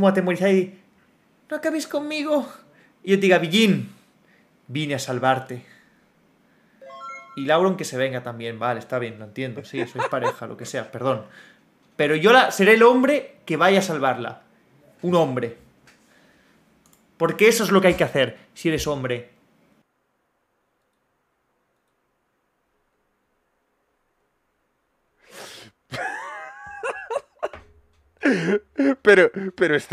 como y no acabéis conmigo. Y yo te diga, Villín, vine a salvarte. Y Lauron que se venga también, vale, está bien, lo entiendo, sí, sois pareja, lo que sea, perdón. Pero yo la, seré el hombre que vaya a salvarla. Un hombre. Porque eso es lo que hay que hacer si eres hombre. pero, pero este